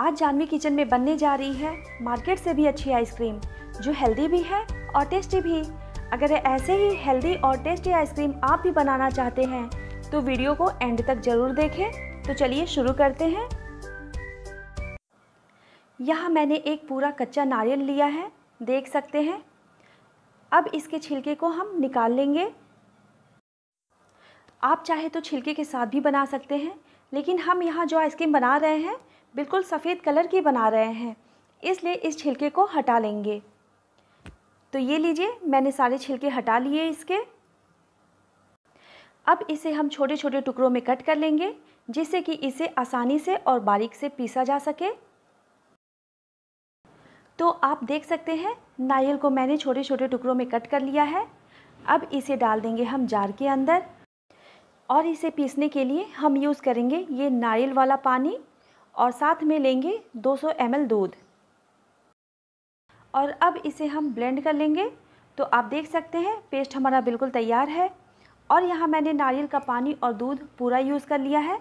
आज जानवी किचन में बनने जा रही है मार्केट से भी अच्छी आइसक्रीम जो हेल्दी भी है और टेस्टी भी अगर ऐसे ही हेल्दी और टेस्टी आइसक्रीम आप भी बनाना चाहते हैं तो वीडियो को एंड तक ज़रूर देखें तो चलिए शुरू करते हैं यहाँ मैंने एक पूरा कच्चा नारियल लिया है देख सकते हैं अब इसके छिलके को हम निकाल लेंगे आप चाहे तो छिलके के साथ भी बना सकते हैं लेकिन हम यहाँ जो आइसक्रीम बना रहे हैं बिल्कुल सफ़ेद कलर की बना रहे हैं इसलिए इस छिलके को हटा लेंगे तो ये लीजिए मैंने सारे छिलके हटा लिए इसके अब इसे हम छोटे छोटे टुकड़ों में कट कर लेंगे जिससे कि इसे आसानी से और बारीक से पीसा जा सके तो आप देख सकते हैं नारियल को मैंने छोटे छोटे टुकड़ों में कट कर लिया है अब इसे डाल देंगे हम जार के अंदर और इसे पीसने के लिए हम यूज़ करेंगे ये नारियल वाला पानी और साथ में लेंगे 200 सौ दूध और अब इसे हम ब्लेंड कर लेंगे तो आप देख सकते हैं पेस्ट हमारा बिल्कुल तैयार है और यहाँ मैंने नारियल का पानी और दूध पूरा यूज़ कर लिया है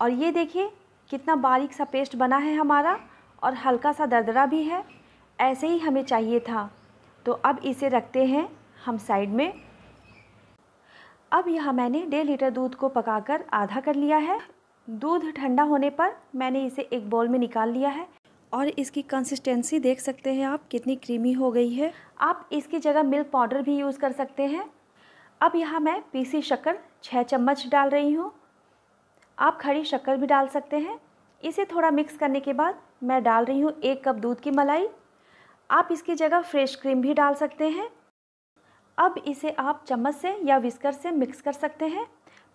और ये देखिए कितना बारीक सा पेस्ट बना है हमारा और हल्का सा दरदरा भी है ऐसे ही हमें चाहिए था तो अब इसे रखते हैं हम साइड में अब यहाँ मैंने डेढ़ लीटर दूध को पकाकर आधा कर लिया है दूध ठंडा होने पर मैंने इसे एक बॉल में निकाल लिया है और इसकी कंसिस्टेंसी देख सकते हैं आप कितनी क्रीमी हो गई है आप इसकी जगह मिल्क पाउडर भी यूज़ कर सकते हैं अब यहाँ मैं पीसी शक्कर छः चम्मच डाल रही हूँ आप खड़ी शक्कर भी डाल सकते हैं इसे थोड़ा मिक्स करने के बाद मैं डाल रही हूँ एक कप दूध की मलाई आप इसकी जगह फ्रेश क्रीम भी डाल सकते हैं अब इसे आप चम्मच से या विस्कर से मिक्स कर सकते हैं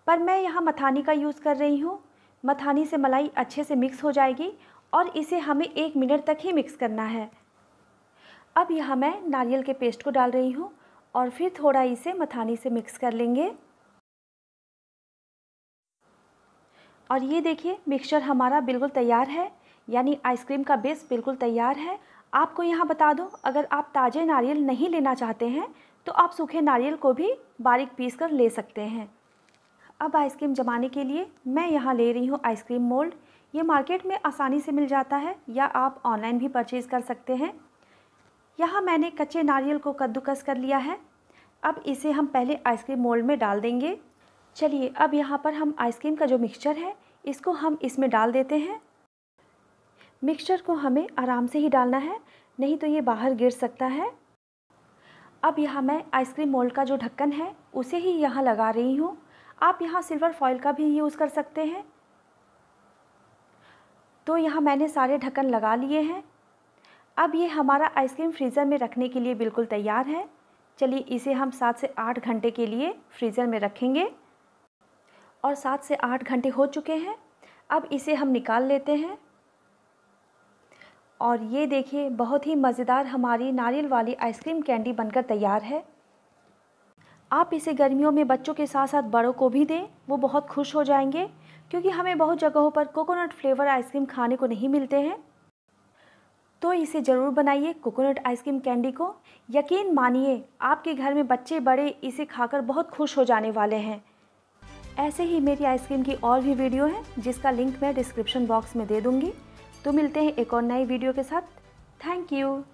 पर मैं यहाँ मथानी का यूज़ कर रही हूँ मथानी से मलाई अच्छे से मिक्स हो जाएगी और इसे हमें एक मिनट तक ही मिक्स करना है अब यहाँ मैं नारियल के पेस्ट को डाल रही हूँ और फिर थोड़ा इसे मथानी से मिक्स कर लेंगे और ये देखिए मिक्सचर हमारा बिल्कुल तैयार है यानी आइसक्रीम का बेस बिल्कुल तैयार है आपको यहाँ बता दूँ अगर आप ताज़े नारियल नहीं लेना चाहते हैं तो आप सूखे नारियल को भी बारीक पीस कर ले सकते हैं अब आइसक्रीम जमाने के लिए मैं यहाँ ले रही हूँ आइसक्रीम मोल्ड ये मार्केट में आसानी से मिल जाता है या आप ऑनलाइन भी परचेज़ कर सकते हैं यहाँ मैंने कच्चे नारियल को कद्दूकस कर लिया है अब इसे हम पहले आइसक्रीम मोल्ड में डाल देंगे चलिए अब यहाँ पर हम आइसक्रीम का जो मिक्सचर है इसको हम इसमें डाल देते हैं मिक्सचर को हमें आराम से ही डालना है नहीं तो ये बाहर गिर सकता है अब यहाँ मैं आइसक्रीम मोल्ड का जो ढक्कन है उसे ही यहाँ लगा रही हूँ आप यहाँ सिल्वर फॉइल का भी यूज़ कर सकते हैं तो यहाँ मैंने सारे ढक्कन लगा लिए हैं अब ये हमारा आइसक्रीम फ्रीज़र में रखने के लिए बिल्कुल तैयार है चलिए इसे हम सात से आठ घंटे के लिए फ्रीज़र में रखेंगे और सात से आठ घंटे हो चुके हैं अब इसे हम निकाल लेते हैं और ये देखिए बहुत ही मज़ेदार हमारी नारियल वाली आइसक्रीम कैंडी बनकर तैयार है आप इसे गर्मियों में बच्चों के साथ साथ बड़ों को भी दें वो बहुत खुश हो जाएंगे क्योंकि हमें बहुत जगहों पर कोकोनट फ्लेवर आइसक्रीम खाने को नहीं मिलते हैं तो इसे ज़रूर बनाइए कोकोनट आइसक्रीम कैंडी को यकीन मानिए आपके घर में बच्चे बड़े इसे खाकर बहुत खुश हो जाने वाले हैं ऐसे ही मेरी आइसक्रीम की और भी वीडियो हैं जिसका लिंक मैं डिस्क्रिप्शन बॉक्स में दे दूँगी तो मिलते हैं एक और नई वीडियो के साथ थैंक यू